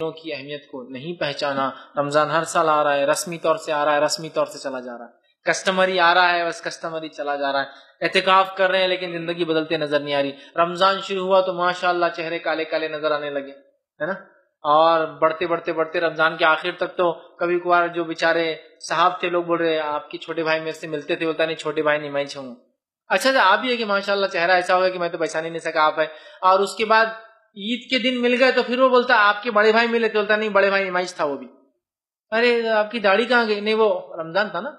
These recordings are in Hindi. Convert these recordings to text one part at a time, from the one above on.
की अहमियत को नहीं पहचाना रमज़ान हर साल आ रहा है रस्मी तौर से आ रहा है रस्मी तौर से चला जा रहा है कस्टमरी आ रहा है बस कस्टमरी चला जा रहा है एहतिकाफ कर रहे हैं लेकिन जिंदगी बदलते नजर नहीं आ रही रमज़ान शुरू हुआ तो माशाल्लाह चेहरे काले काले नजर आने लगे है ना और बढ़ते बढ़ते बढ़ते रमज़ान के आखिर तक तो कभी कभार जो बेचारे साहब थे लोग बोल रहे आपके छोटे भाई मेरे से मिलते थे बोलता नहीं छोटे भाई नहीं मैं छूँ अच्छा, अच्छा आप ये कि चेहरा ऐसा होगा कि मैं तो पहचान ही नहीं सका आप है और उसके बाद ईद के दिन मिल गए तो फिर वो बोलता आपके बड़े भाई मिले तो बोलता नहीं बड़े भाई नुमाइश था वो भी अरे आपकी दाढ़ी कहाँ गई नहीं वो रमजान था ना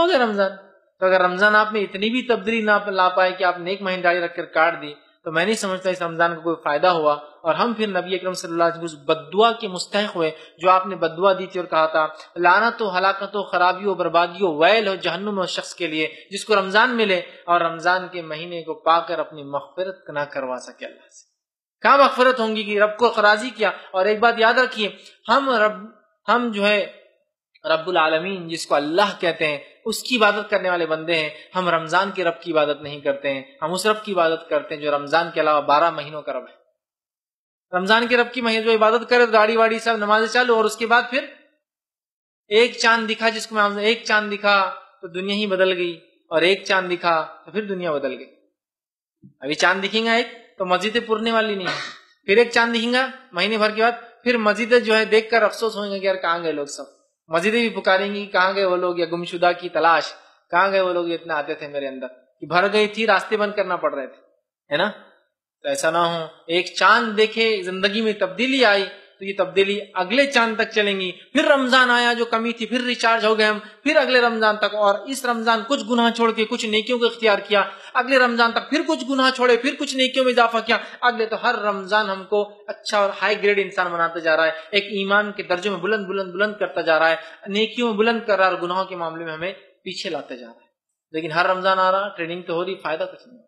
हो गया रमजान तो अगर रमजान आप में इतनी भी तब्दीली ना ला पाए कि आप नेक महीन दाढ़ी रखकर काट दी तो मैं नहीं समझता इस रमजान का कोई फायदा हुआ और हम फिर नबी अक्रम सल्लल्लाहु बदुआ के मुस्तक हुए जो आपने बदुआ दी थी और कहा था लाना तो हलाकत हो खराबियों बर्बादियों वैल हो जहनुम और शख्स के लिए जिसको रमजान मिले और रमजान के महीने को पाकर अपनी मफफरत ना करवा सके अल्लाह से कहा मफफरत होंगी कि रब को खराजी किया और एक बात याद रखिये हम रब हम जो है रबुल आलमीन जिसको अल्लाह कहते हैं उसकी इबादत करने वाले बंदे हैं हम रमजान के रब की इबादत नहीं करते हैं हम उस रब की इबादत करते हैं जो रमजान के अलावा बारह महीनों का रब है रमजान के रब की महीने जो इबादत करे गाड़ी वाड़ी सब नमाजें चालू और उसके बाद फिर एक चांद दिखा जिसको मैं एक चांद दिखा तो दुनिया ही बदल गई और एक चांद दिखा तो फिर दुनिया बदल गई अभी चांद दिखेगा एक तो मस्जिदें पुरने वाली नहीं फिर एक चांद दिखेगा महीने भर के बाद फिर मस्जिदें जो है देखकर अफसोस होंगे कि यार कहाँ गए लोग सब मस्जिदें भी पुकारेंगी कहाँ गए वो लोग या गुमशुदा की तलाश कहाँ गए वो लोग इतने आते थे मेरे अंदर कि भर गई थी रास्ते बंद करना पड़ रहे थे है ना तो ऐसा ना हो एक चांद देखे जिंदगी में तब्दीली आई तो ये तब्दीली अगले चांद तक चलेंगी फिर रमजान आया जो कमी थी फिर रिचार्ज हो गए हम फिर अगले रमजान तक और इस रमजान कुछ गुना छोड़ के कुछ नेकियों को इख्तियार किया अगले रमजान तक फिर कुछ गुना छोड़े फिर कुछ नेकियों में इजाफा किया अगले तो हर रमजान हमको अच्छा और हाई ग्रेड इंसान बनाता जा रहा है एक ईमान के दर्जे में बुलंद बुलंद बुलंद करता जा रहा है नेकियों में बुलंद कर रहा है और गुनाहों के मामले में हमें पीछे लाता जा रहा है लेकिन हर रमजान आ रहा ट्रेनिंग तो हो रही फायदा कुछ नहीं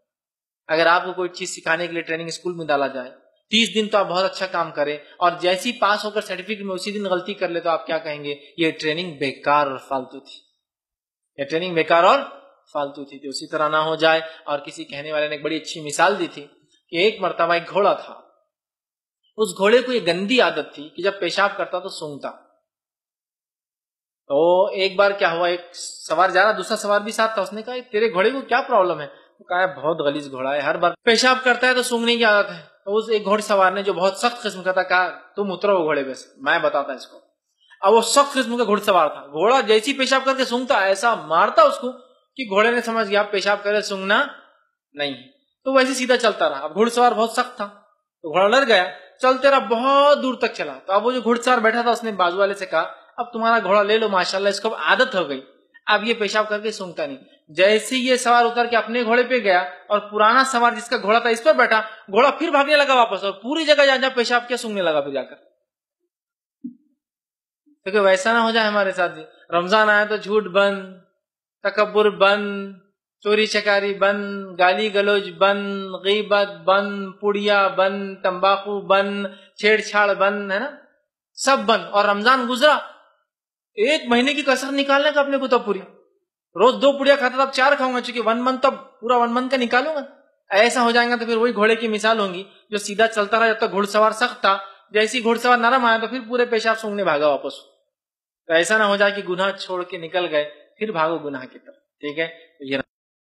अगर आपको कोई चीज सिखाने के लिए ट्रेनिंग स्कूल में डाला जाए तीस दिन तो आप बहुत अच्छा काम करें और जैसी पास होकर सर्टिफिकेट में उसी दिन गलती कर ले तो आप क्या कहेंगे ये ट्रेनिंग बेकार और फालतू थी ये ट्रेनिंग बेकार और फालतू थी तो उसी तरह ना हो जाए और किसी कहने वाले ने एक बड़ी अच्छी मिसाल दी थी कि एक मरतबा एक घोड़ा था उस घोड़े को ये गंदी आदत थी कि जब पेशाब करता तो सूंघता तो एक बार क्या हुआ एक सवार जा रहा दूसरा सवार भी साथ था उसने कहा तेरे घोड़े को क्या प्रॉब्लम है तो कहा बहुत गलीज घोड़ा है हर बार पेशाब करता है तो सूंघने की आदत है तो उस एक घोड़ सवार ने जो बहुत सख्त किस्म का था कहा तुम उतरो घोड़े पे मैं बताता इसको अब वो सख्त किस्म का घोड़ सवार था घोड़ा जैसी पेशाब करके सूंघता ऐसा मारता उसको कि घोड़े ने समझ गया पेशाब करे सूंघना नहीं तो वैसे सीधा चलता रहा अब घुड़सवार बहुत सख्त था तो घोड़ा लड़ गया चलते रहा बहुत दूर तक चला तो अब वो जो घुड़सवार बैठा था उसने बाजू वाले से कहा अब तुम्हारा घोड़ा ले लो माशाल्लाह इसको अब आदत हो गई अब ये पेशाब करके सूंघता नहीं जैसे ये सवार उतर के अपने घोड़े पे गया और पुराना सवार जिसका घोड़ा था इस पर बैठा घोड़ा फिर भागने लगा वापस और पूरी जगह जहां जहां पेशाब किया सूंघने लगा फिर जाकर क्योंकि तो वैसा ना हो जाए हमारे साथ जी रमजान आया तो झूठ बंद तकबर बंद चोरी चकारी बंद गाली गलोज बंद गीबत बंद पुड़िया बंद तंबाकू बंद छेड़छाड़ बंद है ना सब बंद और रमजान गुजरा एक महीने की कसर निकालने का अपने को तो पूरी रोज दो पुड़िया खाता था तो अब चार खाऊंगा चूंकि वन मंथ तो पूरा वन मंथ का निकालूंगा ऐसा हो जाएगा तो फिर वही घोड़े की मिसाल होंगी जो सीधा चलता रहा जब तक तो घुड़सवार सख्त था जैसी घुड़सवार नरम आया तो फिर पूरे पेशाब सूंघने भागा वापस तो ऐसा ना हो जाए कि गुनाह छोड़ के निकल गए फिर भागो गुनाह की तरफ ठीक है तो ये